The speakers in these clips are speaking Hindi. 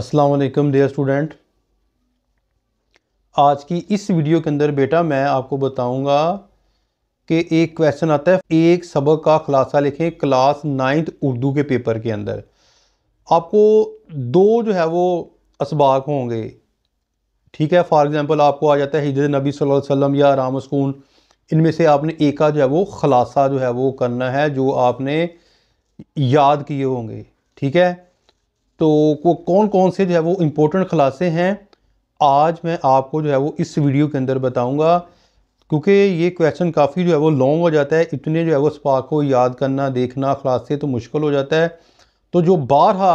अस्सलाम वालेकुम डियर स्टूडेंट आज की इस वीडियो के अंदर बेटा मैं आपको बताऊंगा कि एक क्वेश्चन आता है एक सबक का खुलासा लिखें क्लास नाइन्थ उर्दू के पेपर के अंदर आपको दो जो है वो इसबाक होंगे ठीक है फॉर एग्ज़ाम्पल आपको आ जाता है हिजर नबी सल्लल्लाहु अलैहि वसल्लम या राम स्कून इनमें से आपने एक का जो है वो खुलासा जो है वो करना है जो आपने याद किए होंगे ठीक है तो वो कौन कौन से जो है वो इम्पोर्टेंट ख़लासे हैं आज मैं आपको जो है वो इस वीडियो के अंदर बताऊंगा क्योंकि ये क्वेश्चन काफ़ी जो है वो लॉन्ग हो जाता है इतने जो है वो स्पाक को याद करना देखना ख़लासे तो मुश्किल हो जाता है तो जो बारहा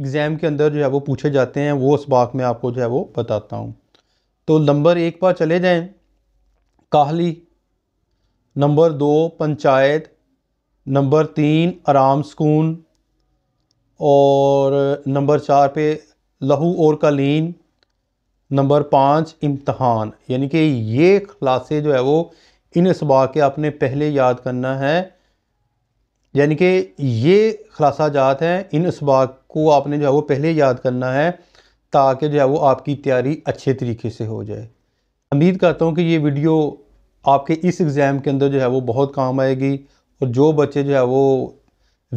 एग्ज़ाम के अंदर जो है वो पूछे जाते हैं वो स्पाक में आपको जो है वो बताता हूँ तो नंबर एक पर चले जाएँ काहली नंबर दो पंचायत नंबर तीन आराम सुकून और नंबर चार पे लहू और कलीन नंबर पाँच इम्तहान यानी कि ये क्लासे जो है वो इन इसबा के आपने पहले याद करना है यानी कि ये खलासा जात हैं इन इसबा को आपने जो है वो पहले याद करना है ताकि जो है वो आपकी तैयारी अच्छे तरीके से हो जाए उम्मीद करता हूँ कि ये वीडियो आपके इस एग्ज़ाम के अंदर जो है वो बहुत काम आएगी और जो बच्चे जो है वो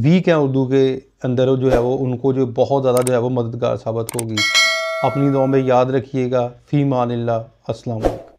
वीक हैं उर्दू के अंदर जो है वो उनको जो बहुत ज़्यादा जो है वो मददगार साबित होगी अपनी दुआ में याद रखिएगा फ़ी मान अस्सलाम वालेकुम